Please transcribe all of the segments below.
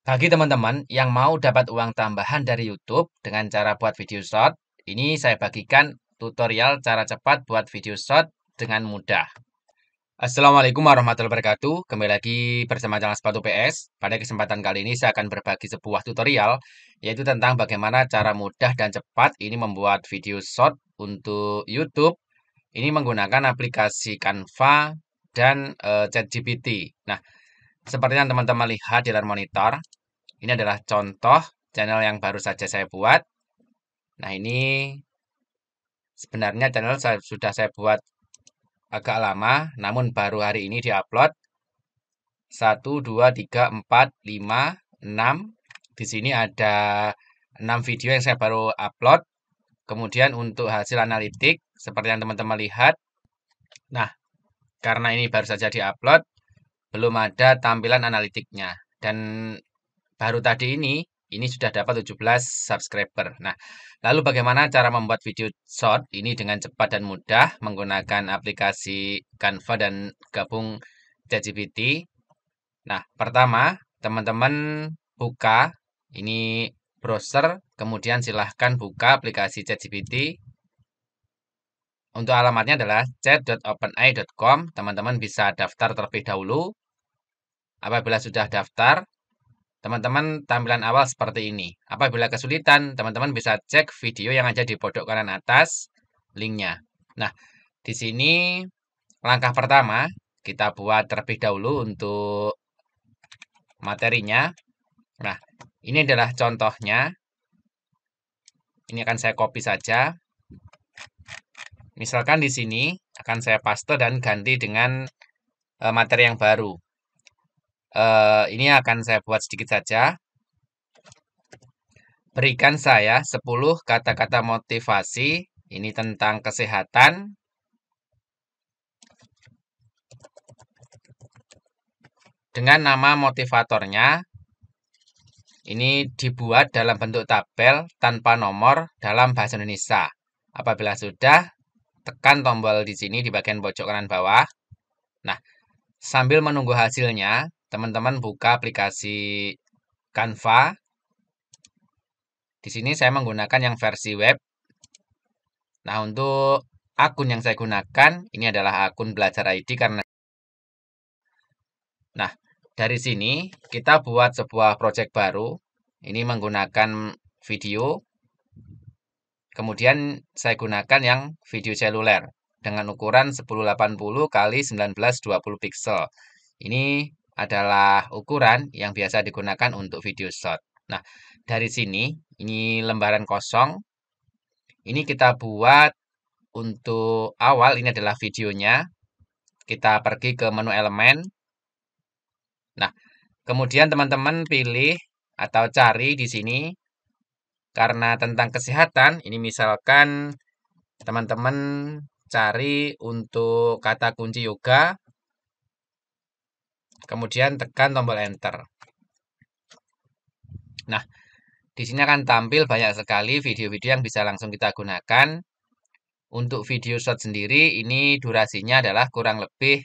Bagi teman-teman yang mau dapat uang tambahan dari YouTube dengan cara buat video short, ini saya bagikan tutorial cara cepat buat video short dengan mudah. Assalamualaikum warahmatullahi wabarakatuh. Kembali lagi bersama channel Sepatu PS. Pada kesempatan kali ini saya akan berbagi sebuah tutorial yaitu tentang bagaimana cara mudah dan cepat ini membuat video short untuk YouTube. Ini menggunakan aplikasi Canva dan eh, ChatGPT. Nah, seperti yang teman-teman lihat di layar monitor, ini adalah contoh channel yang baru saja saya buat. Nah, ini sebenarnya channel saya, sudah saya buat agak lama, namun baru hari ini diupload. 1, 2, 3, 4, 5, 6. Di sini ada 6 video yang saya baru upload. Kemudian untuk hasil analitik, seperti yang teman-teman lihat. Nah, karena ini baru saja diupload, belum ada tampilan analitiknya. Dan baru tadi ini, ini sudah dapat 17 subscriber. Nah, lalu bagaimana cara membuat video short ini dengan cepat dan mudah menggunakan aplikasi Canva dan gabung ChatGPT? Nah, pertama, teman-teman buka ini browser, kemudian silahkan buka aplikasi ChatGPT untuk alamatnya adalah chat.openai.com. Teman-teman bisa daftar terlebih dahulu. Apabila sudah daftar, teman-teman tampilan awal seperti ini. Apabila kesulitan, teman-teman bisa cek video yang ada di pojok kanan atas linknya. Nah, di sini langkah pertama kita buat terlebih dahulu untuk materinya. Nah, ini adalah contohnya. Ini akan saya copy saja. Misalkan di sini akan saya paste dan ganti dengan eh, materi yang baru uh, ini akan saya buat sedikit saja. Berikan saya 10 kata-kata motivasi, ini tentang kesehatan. Dengan nama motivatornya, ini dibuat dalam bentuk tabel tanpa nomor dalam bahasa Indonesia. Apabila sudah, tekan tombol di sini di bagian pojok kanan bawah. Nah, sambil menunggu hasilnya, teman-teman buka aplikasi Canva. Di sini saya menggunakan yang versi web. Nah, untuk akun yang saya gunakan, ini adalah akun Belajar ID karena Nah, dari sini kita buat sebuah project baru. Ini menggunakan video. Kemudian saya gunakan yang video seluler dengan ukuran 1080 x 1920 pixel Ini adalah ukuran yang biasa digunakan untuk video short. Nah, dari sini, ini lembaran kosong. Ini kita buat untuk awal, ini adalah videonya. Kita pergi ke menu elemen. Nah, kemudian teman-teman pilih atau cari di sini. Karena tentang kesehatan, ini misalkan teman-teman cari untuk kata kunci yoga Kemudian tekan tombol enter. Nah, di sini akan tampil banyak sekali video-video yang bisa langsung kita gunakan. Untuk video short sendiri, ini durasinya adalah kurang lebih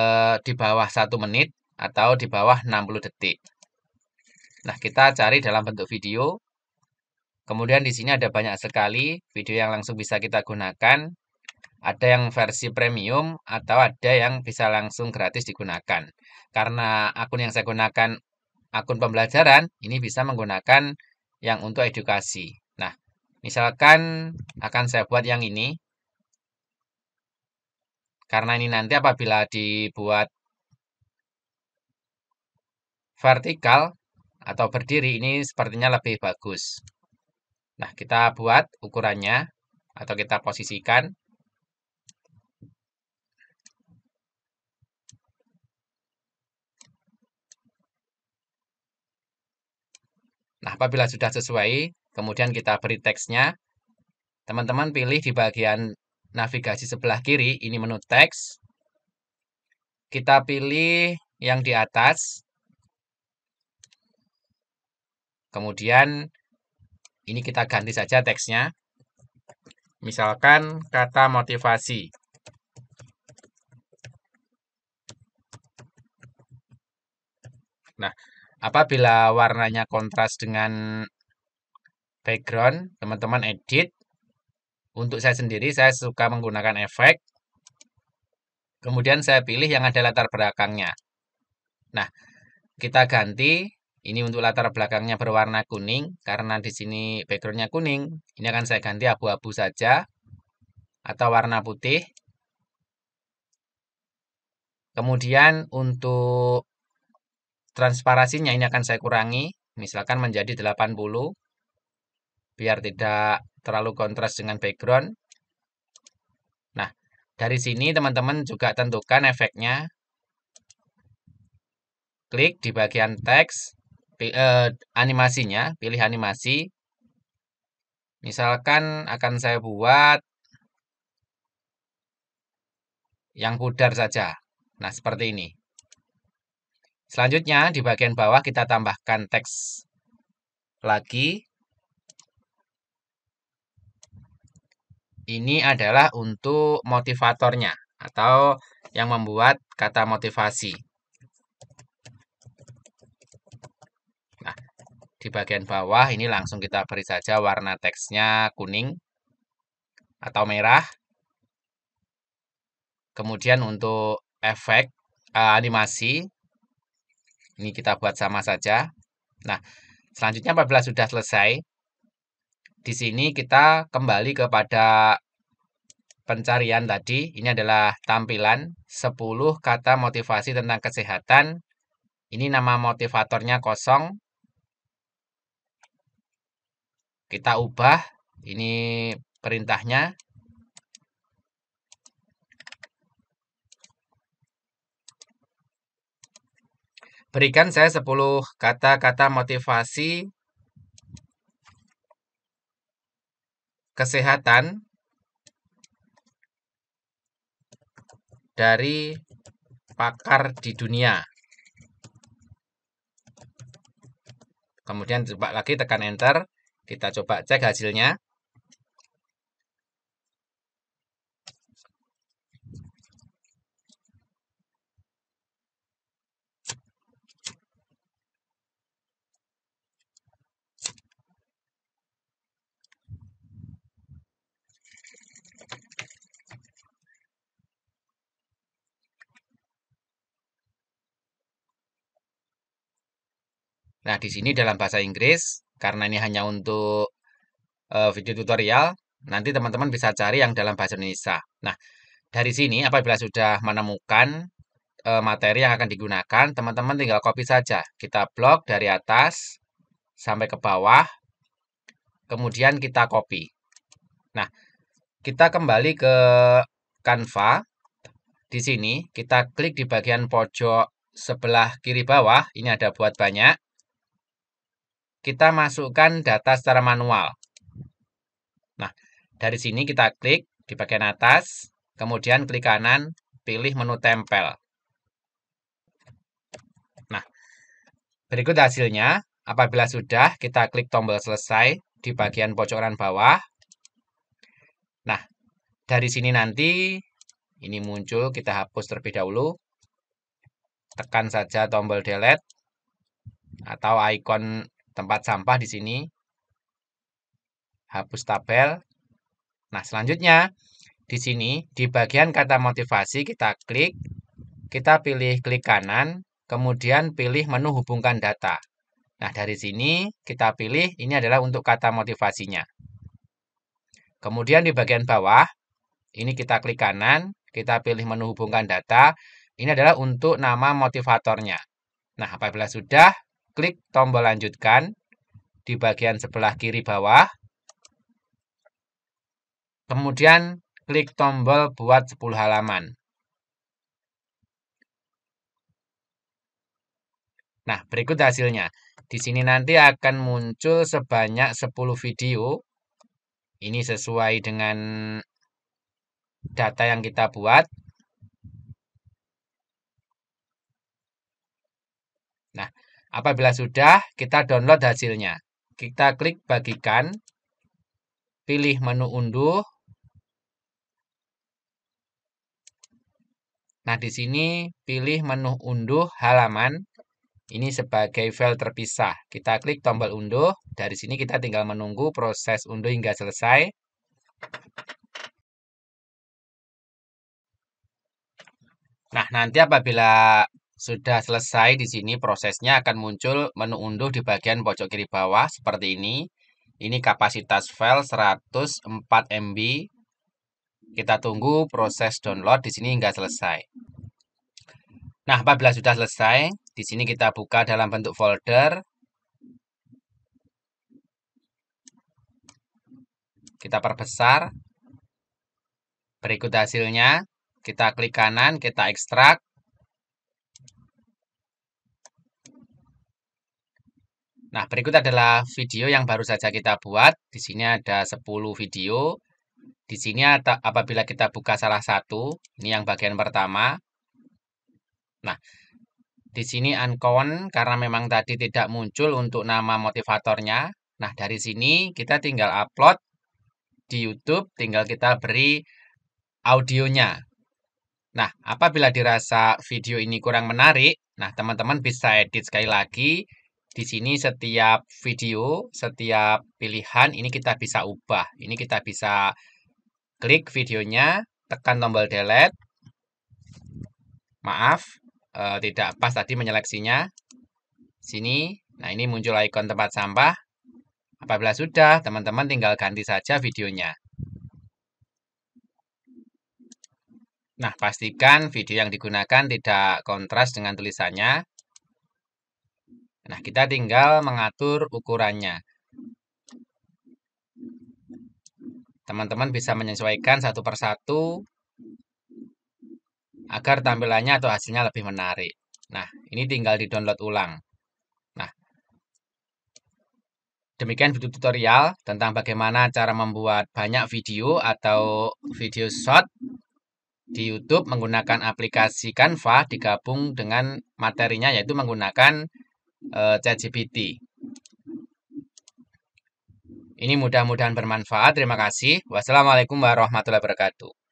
eh, di bawah 1 menit atau di bawah 60 detik. Nah, kita cari dalam bentuk video. Kemudian di sini ada banyak sekali video yang langsung bisa kita gunakan. Ada yang versi premium atau ada yang bisa langsung gratis digunakan. Karena akun yang saya gunakan akun pembelajaran, ini bisa menggunakan yang untuk edukasi. Nah, misalkan akan saya buat yang ini. Karena ini nanti apabila dibuat vertikal atau berdiri ini sepertinya lebih bagus. Nah, kita buat ukurannya atau kita posisikan. Nah, apabila sudah sesuai, kemudian kita beri teksnya. Teman-teman pilih di bagian navigasi sebelah kiri, ini menu teks. Kita pilih yang di atas. Kemudian, ini kita ganti saja teksnya. Misalkan kata motivasi. Nah, apabila warnanya kontras dengan background teman-teman edit untuk saya sendiri saya suka menggunakan efek kemudian saya pilih yang ada latar belakangnya nah kita ganti ini untuk latar belakangnya berwarna kuning karena di sini backgroundnya kuning ini akan saya ganti abu-abu saja atau warna putih kemudian untuk transparasinya ini akan saya kurangi, misalkan menjadi 80, biar tidak terlalu kontras dengan background. Nah, dari sini teman-teman juga tentukan efeknya. Klik di bagian teks, eh, animasinya, pilih animasi. Misalkan akan saya buat yang pudar saja. Nah, seperti ini. Selanjutnya di bagian bawah kita tambahkan teks lagi. Ini adalah untuk motivatornya atau yang membuat kata motivasi. Nah, di bagian bawah ini langsung kita beri saja warna teksnya kuning atau merah. Kemudian untuk efek eh, animasi ini kita buat sama saja. Nah, selanjutnya apabila sudah selesai, di sini kita kembali kepada pencarian tadi. Ini adalah tampilan 10 kata motivasi tentang kesehatan. Ini nama motivatornya kosong. Kita ubah. Ini perintahnya Berikan saya 10 kata-kata motivasi kesehatan dari pakar di dunia. Kemudian coba lagi tekan enter, kita coba cek hasilnya. Nah, di sini dalam bahasa Inggris, karena ini hanya untuk uh, video tutorial, nanti teman-teman bisa cari yang dalam bahasa Indonesia. Nah, dari sini apabila sudah menemukan uh, materi yang akan digunakan, teman-teman tinggal copy saja. Kita blok dari atas sampai ke bawah, kemudian kita copy. Nah, kita kembali ke Canva. Di sini kita klik di bagian pojok sebelah kiri bawah, ini ada buat banyak kita masukkan data secara manual. Nah, dari sini kita klik di bagian atas, kemudian klik kanan, pilih menu tempel. Nah, berikut hasilnya. Apabila sudah, kita klik tombol selesai di bagian pojok kanan bawah. Nah, dari sini nanti ini muncul, kita hapus terlebih dahulu. Tekan saja tombol delete atau ikon tempat sampah di sini. Hapus tabel. Nah, selanjutnya di sini di bagian kata motivasi kita klik, kita pilih klik kanan, kemudian pilih menu hubungkan data. Nah, dari sini kita pilih ini adalah untuk kata motivasinya. Kemudian di bagian bawah, ini kita klik kanan, kita pilih menu hubungkan data. Ini adalah untuk nama motivatornya. Nah, apabila sudah, Klik tombol lanjutkan di bagian sebelah kiri bawah. Kemudian klik tombol buat 10 halaman. Nah, berikut hasilnya. Di sini nanti akan muncul sebanyak 10 video. Ini sesuai dengan data yang kita buat. Apabila sudah, kita download hasilnya. Kita klik bagikan, pilih menu unduh. Nah, di sini pilih menu unduh halaman. Ini sebagai file terpisah. Kita klik tombol unduh. Dari sini kita tinggal menunggu proses unduh hingga selesai. Nah, nanti apabila sudah selesai di sini prosesnya akan muncul menu unduh di bagian pojok kiri bawah seperti ini. Ini kapasitas file 104 MB. Kita tunggu proses download di sini hingga selesai. Nah, apabila sudah selesai, di sini kita buka dalam bentuk folder. Kita perbesar. Berikut hasilnya. Kita klik kanan, kita ekstrak. Nah, berikut adalah video yang baru saja kita buat. Di sini ada 10 video. Di sini ada, apabila kita buka salah satu, ini yang bagian pertama. Nah, di sini uncount karena memang tadi tidak muncul untuk nama motivatornya. Nah, dari sini kita tinggal upload di YouTube, tinggal kita beri audionya. Nah, apabila dirasa video ini kurang menarik, nah teman-teman bisa edit sekali lagi di sini setiap video, setiap pilihan ini kita bisa ubah. Ini kita bisa klik videonya, tekan tombol delete. Maaf, e, tidak pas tadi menyeleksinya. Sini, nah ini muncul ikon tempat sampah. Apabila sudah, teman-teman tinggal ganti saja videonya. Nah, pastikan video yang digunakan tidak kontras dengan tulisannya. Nah, kita tinggal mengatur ukurannya. Teman-teman bisa menyesuaikan satu persatu agar tampilannya atau hasilnya lebih menarik. Nah, ini tinggal di-download ulang. Nah, demikian video tutorial tentang bagaimana cara membuat banyak video atau video short di YouTube menggunakan aplikasi Canva digabung dengan materinya yaitu menggunakan uh, ChatGPT. Ini mudah-mudahan bermanfaat. Terima kasih. Wassalamualaikum warahmatullahi wabarakatuh.